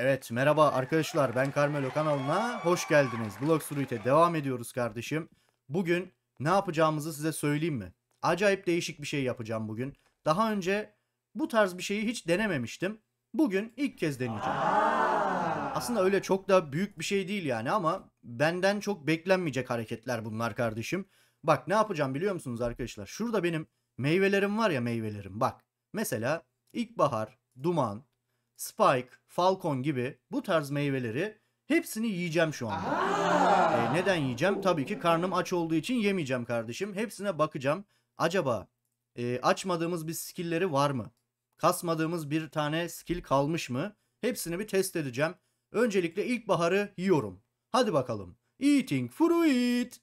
Evet merhaba arkadaşlar ben Carmelo kanalına hoş geldiniz. Blog Street'e e devam ediyoruz kardeşim. Bugün ne yapacağımızı size söyleyeyim mi? Acayip değişik bir şey yapacağım bugün. Daha önce bu tarz bir şeyi hiç denememiştim. Bugün ilk kez deneyeceğim. Aslında öyle çok da büyük bir şey değil yani ama benden çok beklenmeyecek hareketler bunlar kardeşim. Bak ne yapacağım biliyor musunuz arkadaşlar? Şurada benim meyvelerim var ya meyvelerim bak. Mesela ilkbahar, duman, Spike, Falcon gibi bu tarz meyveleri hepsini yiyeceğim şu anda. E, neden yiyeceğim? Tabii ki karnım aç olduğu için yemeyeceğim kardeşim. Hepsine bakacağım. Acaba e, açmadığımız bir skill'leri var mı? Kasmadığımız bir tane skill kalmış mı? Hepsini bir test edeceğim. Öncelikle ilkbaharı yiyorum. Hadi bakalım. Eating fruit.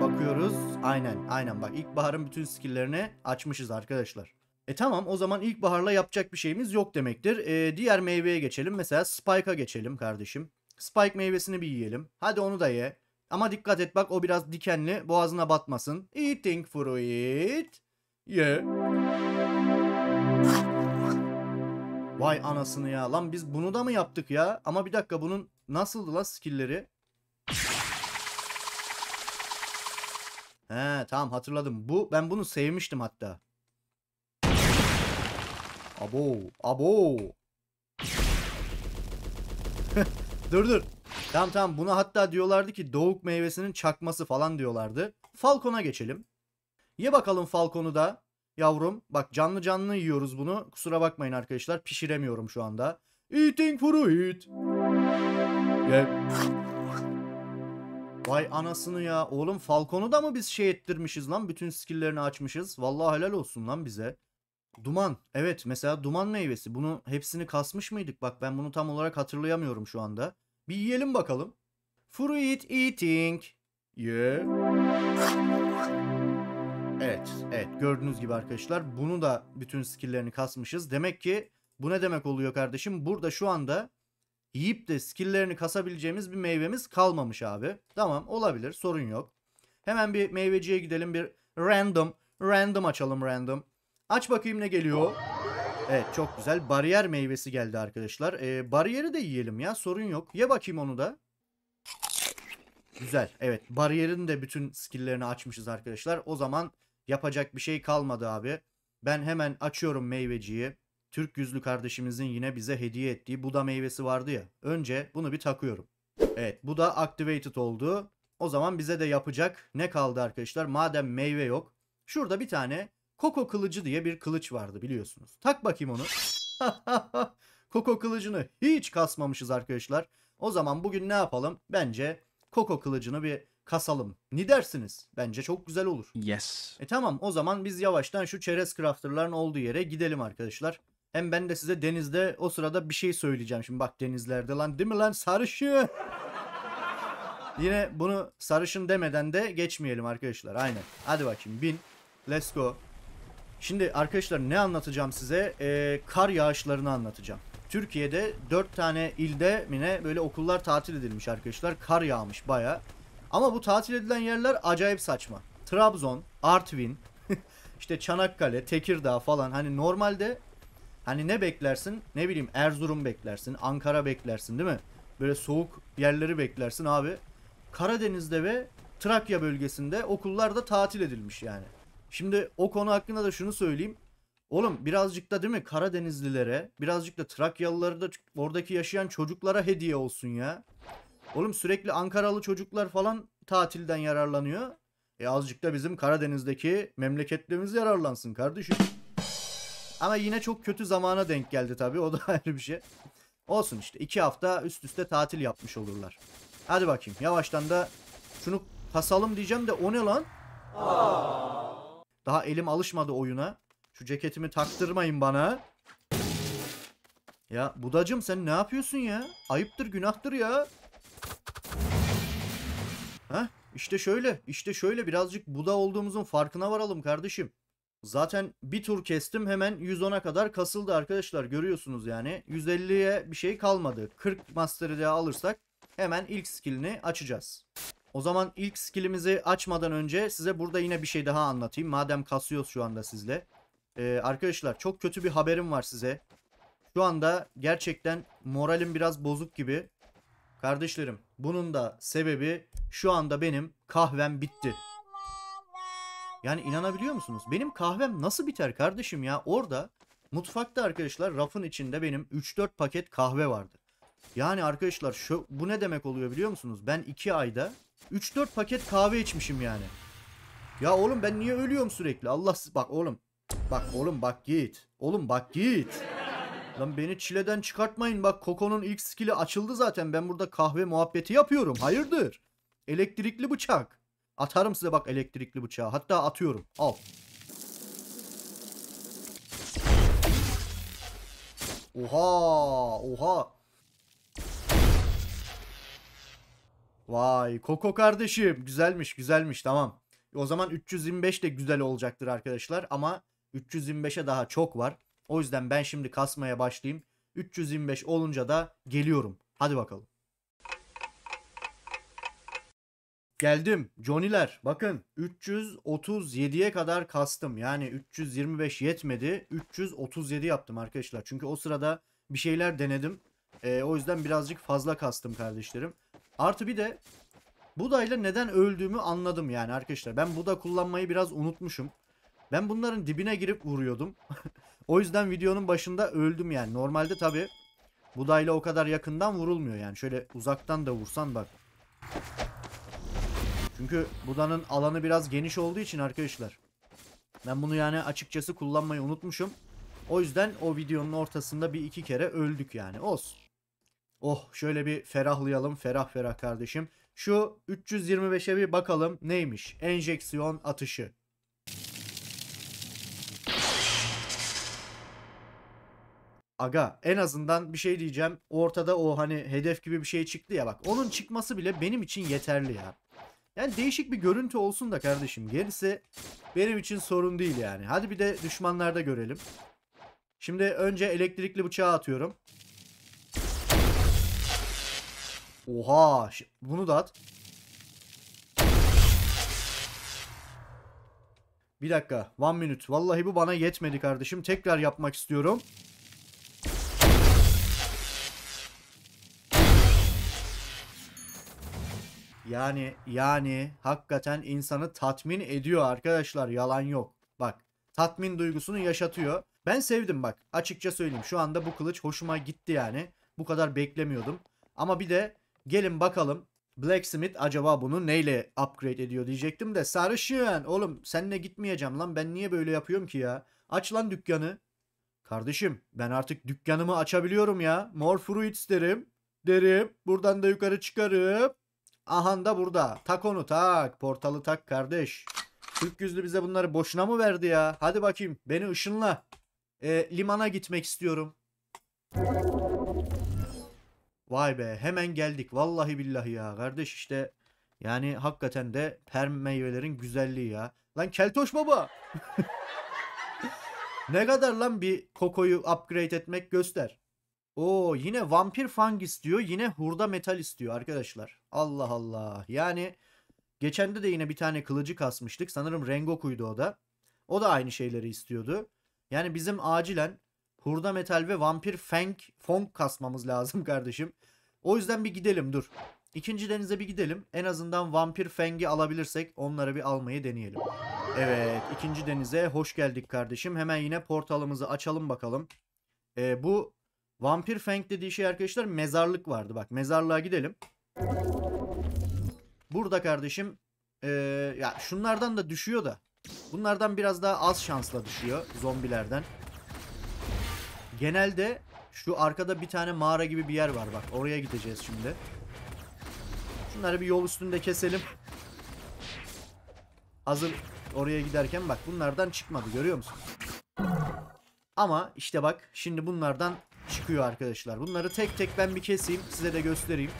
Bakıyoruz. Aynen aynen bak ilkbaharın bütün skill'lerini açmışız arkadaşlar. E tamam o zaman ilkbaharla yapacak bir şeyimiz yok demektir. E, diğer meyveye geçelim. Mesela Spike'a geçelim kardeşim. Spike meyvesini bir yiyelim. Hadi onu da ye. Ama dikkat et bak o biraz dikenli. Boğazına batmasın. Eating fruit. Ye. Yeah. Vay anasını ya. Lan biz bunu da mı yaptık ya? Ama bir dakika bunun nasıldı la skillleri? He tamam hatırladım. Bu ben bunu sevmiştim hatta. Abo. Abo. dur dur. Tamam tamam buna hatta diyorlardı ki doğuk meyvesinin çakması falan diyorlardı. Falcon'a geçelim. Ye bakalım Falcon'u da yavrum. Bak canlı canlı yiyoruz bunu. Kusura bakmayın arkadaşlar pişiremiyorum şu anda. Eating fruit. Vay anasını ya. Oğlum Falcon'u da mı biz şey ettirmişiz lan? Bütün skill'lerini açmışız. Vallahi helal olsun lan bize. Duman. Evet mesela duman meyvesi. Bunu hepsini kasmış mıydık? Bak ben bunu tam olarak hatırlayamıyorum şu anda. Bir yiyelim bakalım. Fruit eating. Yeah. Evet, evet gördüğünüz gibi arkadaşlar bunu da bütün skilllerini kasmışız. Demek ki bu ne demek oluyor kardeşim? Burada şu anda yiyip de skilllerini kasabileceğimiz bir meyvemiz kalmamış abi. Tamam olabilir sorun yok. Hemen bir meyveciye gidelim bir random random açalım random. Aç bakayım ne geliyor. Evet çok güzel. Bariyer meyvesi geldi arkadaşlar. Ee, bariyeri de yiyelim ya sorun yok. Ye bakayım onu da. Güzel. Evet bariyerin de bütün skilllerini açmışız arkadaşlar. O zaman yapacak bir şey kalmadı abi. Ben hemen açıyorum meyveciyi. Türk yüzlü kardeşimizin yine bize hediye ettiği Buda meyvesi vardı ya. Önce bunu bir takıyorum. Evet bu da activated oldu. O zaman bize de yapacak ne kaldı arkadaşlar? Madem meyve yok. Şurada bir tane Koko kılıcı diye bir kılıç vardı biliyorsunuz. Tak bakayım onu. Koko kılıcını hiç kasmamışız arkadaşlar. O zaman bugün ne yapalım? Bence Koko kılıcını bir kasalım. Ne dersiniz? Bence çok güzel olur. Yes. E tamam o zaman biz yavaştan şu çerez crafterların olduğu yere gidelim arkadaşlar. Hem ben de size denizde o sırada bir şey söyleyeceğim. Şimdi bak denizlerde lan değil mi lan sarışın? Yine bunu sarışın demeden de geçmeyelim arkadaşlar. Aynen. Hadi bakayım bin. Let's go. Şimdi arkadaşlar ne anlatacağım size? Ee, kar yağışlarını anlatacağım. Türkiye'de 4 tane ilde mine böyle okullar tatil edilmiş arkadaşlar. Kar yağmış baya. Ama bu tatil edilen yerler acayip saçma. Trabzon, Artvin, işte Çanakkale, Tekirdağ falan hani normalde hani ne beklersin? Ne bileyim Erzurum beklersin, Ankara beklersin değil mi? Böyle soğuk yerleri beklersin abi. Karadeniz'de ve Trakya bölgesinde okullar da tatil edilmiş yani. Şimdi o konu hakkında da şunu söyleyeyim. Oğlum birazcık da değil mi Karadenizlilere, birazcık da Trakyalıları da oradaki yaşayan çocuklara hediye olsun ya. Oğlum sürekli Ankaralı çocuklar falan tatilden yararlanıyor. E azıcık da bizim Karadeniz'deki memleketlerimiz yararlansın kardeşim. Ama yine çok kötü zamana denk geldi tabii. O da ayrı bir şey. Olsun işte. iki hafta üst üste tatil yapmış olurlar. Hadi bakayım. Yavaştan da şunu kasalım diyeceğim de o ne lan? Aa. Daha elim alışmadı oyuna. Şu ceketimi taktırmayın bana. Ya budacım sen ne yapıyorsun ya? Ayıptır günahtır ya. Heh işte şöyle işte şöyle birazcık buda olduğumuzun farkına varalım kardeşim. Zaten bir tur kestim hemen 110'a kadar kasıldı arkadaşlar görüyorsunuz yani. 150'ye bir şey kalmadı. 40 Master'ı daha alırsak hemen ilk skillini açacağız. O zaman ilk skillimizi açmadan önce size burada yine bir şey daha anlatayım. Madem kasıyoruz şu anda sizle. Ee, arkadaşlar çok kötü bir haberim var size. Şu anda gerçekten moralim biraz bozuk gibi. Kardeşlerim bunun da sebebi şu anda benim kahvem bitti. Yani inanabiliyor musunuz? Benim kahvem nasıl biter kardeşim ya? Orada mutfakta arkadaşlar rafın içinde benim 3-4 paket kahve vardı. Yani arkadaşlar şu, bu ne demek oluyor biliyor musunuz? Ben 2 ayda 3-4 paket kahve içmişim yani. Ya oğlum ben niye ölüyorum sürekli? Allah bak oğlum. Bak oğlum bak git. Oğlum bak git. Lan beni çileden çıkartmayın. Bak Koko'nun ilk skill'i açıldı zaten. Ben burada kahve muhabbeti yapıyorum. Hayırdır? Elektrikli bıçak. Atarım size bak elektrikli bıçağı. Hatta atıyorum. Al. Oha! Oha! Vay Koko kardeşim güzelmiş güzelmiş tamam. O zaman 325 de güzel olacaktır arkadaşlar ama 325'e daha çok var. O yüzden ben şimdi kasmaya başlayayım. 325 olunca da geliyorum. Hadi bakalım. Geldim. Johnny'ler bakın 337'ye kadar kastım. Yani 325 yetmedi. 337 yaptım arkadaşlar. Çünkü o sırada bir şeyler denedim. E, o yüzden birazcık fazla kastım kardeşlerim. Artı bir de budayla neden öldüğümü anladım yani arkadaşlar. Ben Buda kullanmayı biraz unutmuşum. Ben bunların dibine girip vuruyordum. o yüzden videonun başında öldüm yani. Normalde tabi budayla o kadar yakından vurulmuyor yani. Şöyle uzaktan da vursan bak. Çünkü Buda'nın alanı biraz geniş olduğu için arkadaşlar. Ben bunu yani açıkçası kullanmayı unutmuşum. O yüzden o videonun ortasında bir iki kere öldük yani. Olsun. Oh şöyle bir ferahlayalım. Ferah ferah kardeşim. Şu 325'e bir bakalım neymiş? Enjeksiyon atışı. Aga en azından bir şey diyeceğim. Ortada o hani hedef gibi bir şey çıktı ya bak. Onun çıkması bile benim için yeterli ya. Yani değişik bir görüntü olsun da kardeşim. Gerisi benim için sorun değil yani. Hadi bir de düşmanlarda görelim. Şimdi önce elektrikli bıçağı atıyorum. Oha. Bunu da at. Bir dakika. One minute. Vallahi bu bana yetmedi kardeşim. Tekrar yapmak istiyorum. Yani yani hakikaten insanı tatmin ediyor arkadaşlar. Yalan yok. Bak tatmin duygusunu yaşatıyor. Ben sevdim bak. Açıkça söyleyeyim. Şu anda bu kılıç hoşuma gitti yani. Bu kadar beklemiyordum. Ama bir de Gelin bakalım Blacksmith acaba bunu neyle upgrade ediyor diyecektim de sarışın oğlum seninle gitmeyeceğim lan ben niye böyle yapıyorum ki ya? Aç lan dükkanı. Kardeşim ben artık dükkanımı açabiliyorum ya. More fruits derim. Derim. Buradan da yukarı çıkarıp. Ahan da burada. Tak onu tak. Portalı tak kardeş. Türk yüzlü bize bunları boşuna mı verdi ya? Hadi bakayım beni ışınla. E, limana gitmek istiyorum. Vay be hemen geldik vallahi billahi ya kardeş işte yani hakikaten de perm meyvelerin güzelliği ya. Lan keltoş baba. ne kadar lan bir kokoyu upgrade etmek göster. Oo yine vampir fang istiyor yine hurda metal istiyor arkadaşlar. Allah Allah yani geçende de yine bir tane kılıcı kasmıştık sanırım Rengoku'ydu o da. O da aynı şeyleri istiyordu. Yani bizim acilen Hurda Metal ve Vampir feng Fong kasmamız lazım kardeşim. O yüzden bir gidelim dur. İkinci denize bir gidelim. En azından Vampir fengi alabilirsek onları bir almayı deneyelim. Evet ikinci denize hoş geldik kardeşim. Hemen yine portalımızı açalım bakalım. Ee, bu Vampir feng dediği şey arkadaşlar mezarlık vardı. Bak mezarlığa gidelim. Burada kardeşim ee, ya şunlardan da düşüyor da. Bunlardan biraz daha az şansla düşüyor zombilerden. Genelde şu arkada bir tane mağara gibi bir yer var bak. Oraya gideceğiz şimdi. Şunları bir yol üstünde keselim. Hazır oraya giderken bak bunlardan çıkmadı görüyor musun? Ama işte bak şimdi bunlardan çıkıyor arkadaşlar. Bunları tek tek ben bir keseyim size de göstereyim.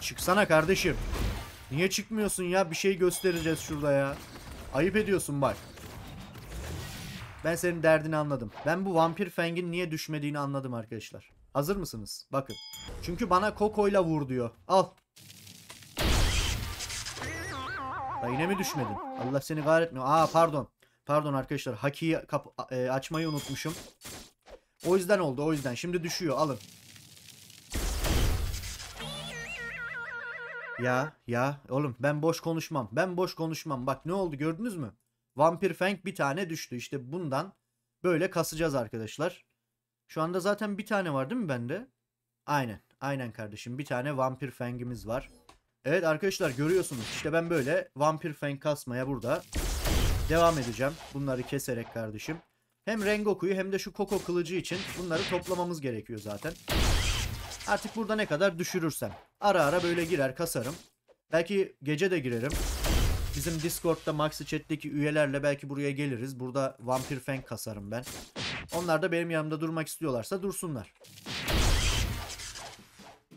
Çıksana kardeşim. Niye çıkmıyorsun ya? Bir şey göstereceğiz şurada ya. Ayıp ediyorsun bak. Ben senin derdini anladım. Ben bu vampir fengin niye düşmediğini anladım arkadaşlar. Hazır mısınız? Bakın. Çünkü bana kokoyla vur diyor. Al. Ya yine mi düşmedin? Allah seni kahretmiyor. Aa pardon. Pardon arkadaşlar. Haki'yi e, açmayı unutmuşum. O yüzden oldu. O yüzden. Şimdi düşüyor. Alın. Ya ya oğlum ben boş konuşmam. Ben boş konuşmam. Bak ne oldu gördünüz mü? Vampir Fang bir tane düştü. İşte bundan böyle kasacağız arkadaşlar. Şu anda zaten bir tane var değil mi bende? Aynen. Aynen kardeşim. Bir tane Vampir Fang'imiz var. Evet arkadaşlar görüyorsunuz. İşte ben böyle Vampir Fang kasmaya burada devam edeceğim. Bunları keserek kardeşim. Hem Rengoku'yu hem de şu Koko kılıcı için bunları toplamamız gerekiyor zaten. Artık burada ne kadar düşürürsem. Ara ara böyle girer kasarım. Belki gece de girerim. Bizim Discord'da Maxi Chat'teki üyelerle belki buraya geliriz. Burada Vampir Fang kasarım ben. Onlar da benim yanımda durmak istiyorlarsa dursunlar.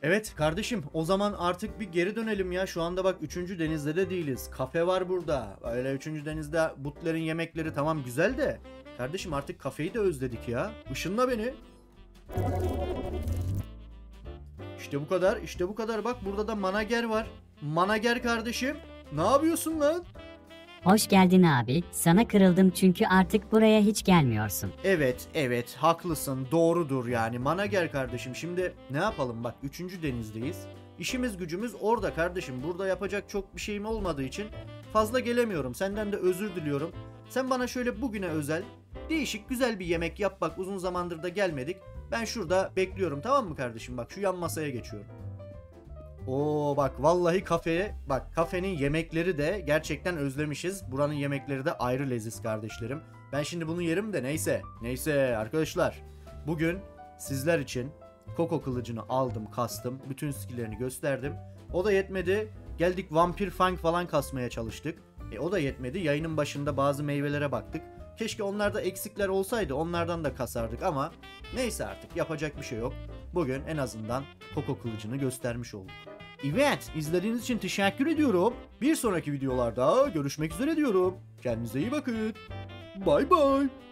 Evet kardeşim o zaman artık bir geri dönelim ya. Şu anda bak 3. denizde de değiliz. Kafe var burada. Öyle 3. denizde butlerin yemekleri tamam güzel de. Kardeşim artık kafeyi de özledik ya. Işınla beni. İşte bu kadar. işte bu kadar. Bak burada da manager var. Manager kardeşim. Ne yapıyorsun lan? Hoş geldin abi. Sana kırıldım çünkü artık buraya hiç gelmiyorsun. Evet, evet. Haklısın. Doğrudur yani. Manager kardeşim. Şimdi ne yapalım? Bak 3. denizdeyiz. İşimiz gücümüz orada kardeşim. Burada yapacak çok bir şeyim olmadığı için fazla gelemiyorum. Senden de özür diliyorum. Sen bana şöyle bugüne özel değişik güzel bir yemek yap bak. Uzun zamandır da gelmedik. Ben şurada bekliyorum tamam mı kardeşim? Bak şu yan masaya geçiyorum. Oo bak vallahi kafeye bak kafenin yemekleri de gerçekten özlemişiz. Buranın yemekleri de ayrı leziz kardeşlerim. Ben şimdi bunu yerim de neyse. Neyse arkadaşlar. Bugün sizler için Koko kılıcını aldım, kastım. Bütün skillerini gösterdim. O da yetmedi. Geldik vampir fang falan kasmaya çalıştık. E o da yetmedi. Yayının başında bazı meyvelere baktık. Keşke onlarda eksikler olsaydı onlardan da kasardık ama neyse artık yapacak bir şey yok. Bugün en azından Koko kılıcını göstermiş olduk. Evet izlediğiniz için teşekkür ediyorum. Bir sonraki videolarda görüşmek üzere diyorum. Kendinize iyi bakın. Bye bye.